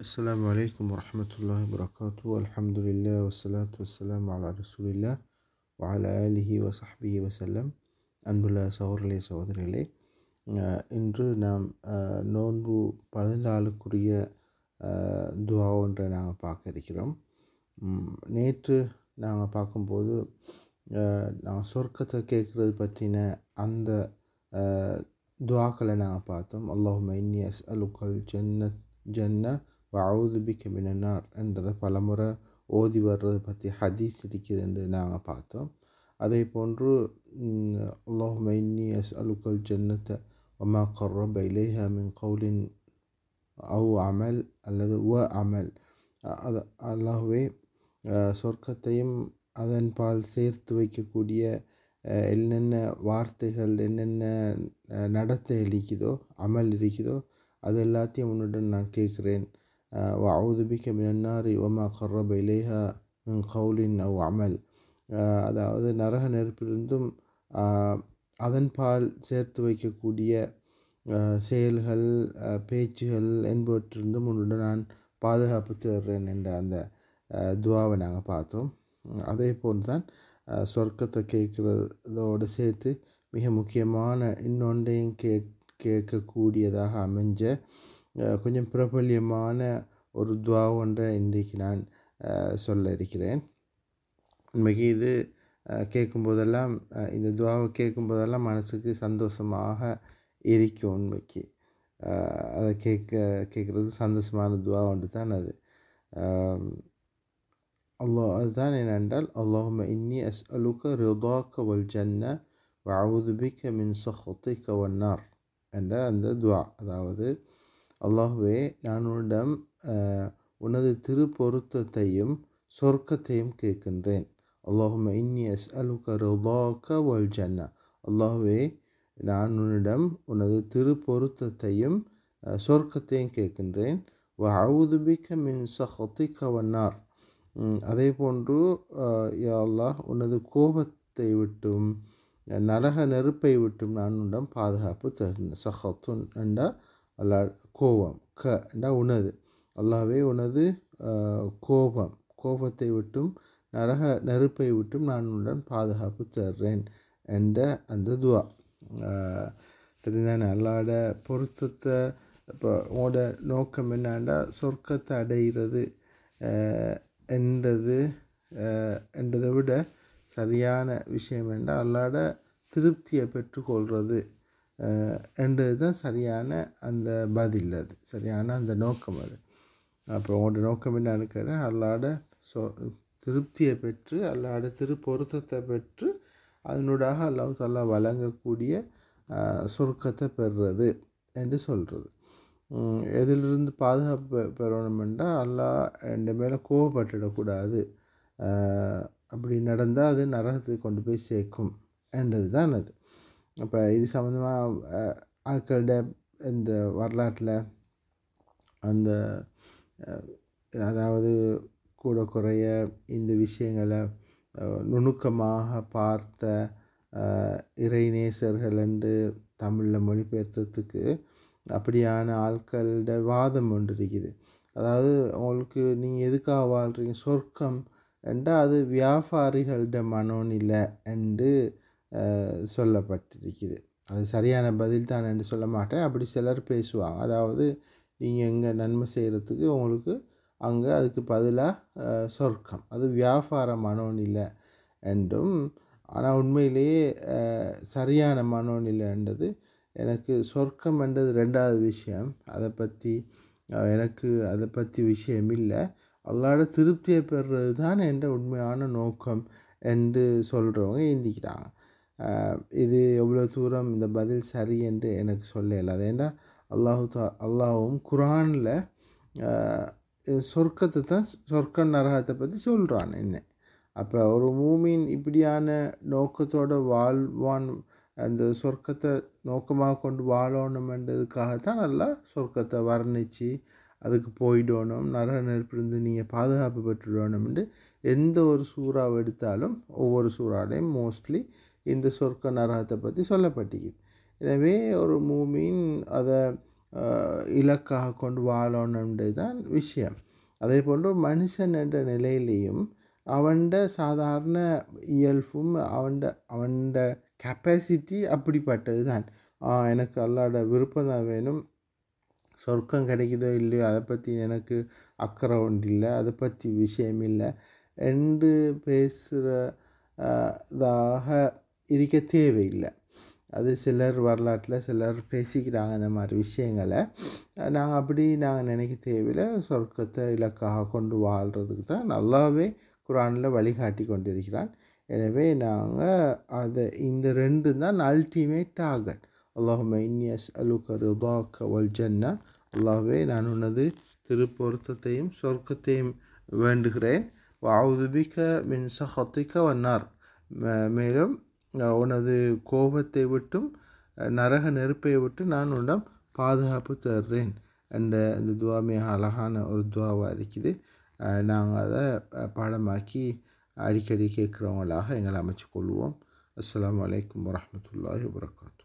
السلام عليكم ورحمة الله وبركاته والحمد لله والصلاة والسلام على رسول الله وعلى آله وصحبه وسلم அன்புள்ள சகோதரர்களே சகோதரிகளே இன்று நாம் நோன்பு பதினாலுக்குரிய துவா ஒன்றை நாங்கள் பார்க்க இருக்கிறோம் நேற்று நாங்கள் பார்க்கும்போது நாங்கள் சொர்க்கத்தை கேட்குறது பற்றின அந்த துவாக்களை நாங்கள் பார்த்தோம் அல்லாஹும் இன்னி அஸ் அலுக்கல் ஜன்ன ஜன்ன வவுதுபிக்க மினனார் என்றதை பலமுறை ஓதி வர்றது பற்றி ஹதீஸ் இருக்குது என்று நாங்கள் பார்த்தோம் அதே போன்று அல்லாஹுமைனி எஸ் அலுக்கல் ஜன்னத்தை ஒமா கர்ரப் இலேஹா மின் கவுலின் அவு அமல் அல்லது உ அமல் அது அல்லாஹுவே சொர்க்கத்தையும் அதன் பால் சேர்த்து வைக்கக்கூடிய என்னென்ன வார்த்தைகள் என்னென்ன நடத்தை இருக்குதோ அமல் இருக்குதோ அது எல்லாத்தையும் உன்னுடன் நான் கேட்குறேன் வவுது பிக்க மினன்னாரி ஒமா கர்ரப இலேஹா மின் கவுலின் அவ் அமல் அதாவது நரக நெருப்பிலிருந்தும் அதன்பால் சேர்த்து வைக்கக்கூடிய செயல்கள் பேச்சுகள் என்பவற்றிலிருந்தும் உன்னுடன் நான் பாதுகாப்பு தருகிறேன் என்ற அந்த துவாவை நாங்கள் பார்த்தோம் அதே போன்று தான் சொர்க்கத்தை கேட்கிறதோடு சேர்த்து மிக முக்கியமான இன்னொன்றையும் கேட் கேட்கக்கூடியதாக அமைஞ்ச கொஞ்சம் பிரபல்யமான ஒரு துவா ஒன்றை இன்றைக்கு நான் சொல்ல இருக்கிறேன் உண்மைக்கு இது கேட்கும்போதெல்லாம் இந்த துவாவை கேட்கும்போதெல்லாம் மனசுக்கு சந்தோஷமாக இருக்கும் உண்மைக்கு அதை கேட்க கேட்குறது சந்தோஷமான துவா ஒன்று தான் அது அல்லோ அதுதான் என்னென்றால் அல்லாஹும இன்னி அஸ் அலுக்க ரிதாக்க வல் ஜன்ன வவுதுபிக்க மின் சஹொத்தை கவன்னார் என்ற அந்த துவா அதாவது அல்லாஹுவே நான் உன்னிடம் உனது திருப்பொருத்தத்தையும் சொர்க்கத்தையும் கேட்கின்றேன் அல்லாஹும் இன்னி எஸ் அலுக ருபாக்க வல் அல்லாஹுவே நான் உன்னிடம் உனது திருப்பொருத்தத்தையும் சொர்க்கத்தையும் கேட்கின்றேன் வ மின் சஹத்தி கவன்னார் அதே போன்று அல்லாஹ் உனது கோபத்தை விட்டும் நரக நெருப்பை விட்டும் நான் உன்னிடம் பாதுகாப்பு தருந்தேன் சஹத்துன் என்றால் அல்லா கோபம் க கண்டா உனது அல்லாவே உனது கோபம் கோபத்தை விட்டும் நரக நெருப்பை விட்டும் நான் உடன் பாதுகாப்பு தர்றேன் என்ற அந்த துவா தெரிந்தானே அல்லாட பொருத்தத்தை இப்போ உங்களோட நோக்கம் என்னான்டா சொர்க்கத்தை அடைகிறது என்றது என்றதை விட சரியான விஷயம் என்றால் அல்லாட திருப்தியை பெற்றுக்கொள்வது என்றது தான் சரியான அந்த பதில் அது சரியான அந்த நோக்கம் அது அப்போ உங்களோட நோக்கம் என்னன்னு கேட்டால் அல்லாட சொ திருப்தியை பெற்று அல்லாட திரு பொருத்தத்தை பெற்று அதனூடாக அல்லாஹ் தல்லா வழங்கக்கூடிய சுருக்கத்தை பெறுறது என்று சொல்கிறது எதிலிருந்து பாதுகாப்பு பெறணும் என்றால் அல்லாஹ் ரெண்டு மேலே கோவப்பட்டுடக்கூடாது அப்படி நடந்தால் அது நரகத்துக்கு கொண்டு போய் சேர்க்கும் என்றது தான் அது அப்போ இது சம்மந்தமாக ஆட்கள்கிட்ட இந்த வரலாற்றில் அந்த அதாவது கூட குறைய இந்த விஷயங்களை நுணுக்கமாக பார்த்த இறைநேசர்கள் என்று தமிழில் மொழிபெயர்த்ததுக்கு அப்படியான ஆட்களோட வாதம் ஒன்று இருக்குது அதாவது உங்களுக்கு நீங்கள் எதுக்காக வாழ்கிறீங்க சொர்க்கம் என்றால் அது வியாபாரிகளிட மனோநிலை என்று சொல்லப்பட்டிருக்குது அது சரியான பதில் தான் என்று சொல்ல மாட்டேன் அப்படி சிலர் பேசுவாங்க அதாவது நீங்கள் எங்கே நன்மை செய்கிறதுக்கு உங்களுக்கு அங்கே அதுக்கு பதிலாக சொர்க்கம் அது வியாபார மனோநிலை என்றும் ஆனால் உண்மையிலேயே சரியான மனோநிலை என்றது எனக்கு சொர்க்கம் என்றது ரெண்டாவது விஷயம் அதை பற்றி எனக்கு அதை பற்றி விஷயம் இல்லை அல்லாட திருப்தியை பெறுறது தான் என்ற உண்மையான நோக்கம் என்று சொல்கிறவங்க இந்திக்கிறாங்க இது எவ்வளோ தூரம் இந்த பதில் சரி என்று எனக்கு சொல்ல இல்லாது ஏன்னா அல்லாஹு அல்லாஹும் குரானில் சொர்க்கத்தை தான் சொர்க்க நரகத்தை பற்றி சொல்கிறான் என்ன அப்போ ஒரு மூமின் இப்படியான நோக்கத்தோட வாழ்வான் அந்த சொர்க்கத்தை நோக்கமாக கொண்டு தான் நல்லா சொர்க்கத்தை வர்ணித்து அதுக்கு போயிடணும் நரக நெருப்பிலிருந்து நீங்கள் பாதுகாப்பு பெற்றுடணும்னு எந்த ஒரு சூறாவை எடுத்தாலும் ஒவ்வொரு சூறாலையும் மோஸ்ட்லி இந்த சொர்க்க நரகத்தை பற்றி சொல்லப்பட்டிருக்கு எனவே ஒரு மூமின் அதை இலக்காக கொண்டு வாழணுன்றது தான் விஷயம் அதே போன்று மனுஷன் என்ற நிலையிலையும் அவன்ட சாதாரண இயல்பும் அவன்ட அவன்ட கெப்பாசிட்டி அப்படிப்பட்டது தான் எனக்கு அல்லாட விருப்பம் தான் வேணும் சொர்க்கம் கிடைக்குதோ இல்லையோ அதை பற்றி எனக்கு அக்கறை ஒன்று இல்லை அதை பற்றி விஷயம் இல்லை என்று பேசுகிறதாக இருக்க தேவையில்லை அது சிலர் வரலாற்றில் சிலர் பேசிக்கிறாங்க இந்த மாதிரி விஷயங்களை நாங்கள் அப்படி நாங்கள் நினைக்க தேவையில்லை சொர்க்கத்தை இலக்காக கொண்டு வாழ்கிறதுக்கு தான் நல்லாவே குரானில் வழிகாட்டி கொண்டிருக்கிறான் எனவே நாங்கள் அதை இந்த ரெண்டு தான் அல்டிமேட் டாகட் அல்லாஹும இன்யஸ் அலுக்கரு ருதாக்க வல் ஜன்னா நான் உனது திருப்பொருத்தத்தையும் சொர்க்கத்தையும் வேண்டுகிறேன் வாவுதுபிக்க மின் சஹத்திக்க வன்னார் மேலும் உனது கோபத்தை விட்டும் நரக நெருப்பை விட்டு நான் உன்னிடம் பாதுகாப்பு தருறேன் என்ற இந்த துவா மிக அழகான ஒரு துவாவாக இருக்குது நாங்கள் அதை பாடமாக்கி அடிக்கடி கேட்குறவங்களாக எங்களை அமைச்சு கொள்வோம் அஸ்லாம் வலைக்கம் வரமத்துல்லாஹி வரகாத்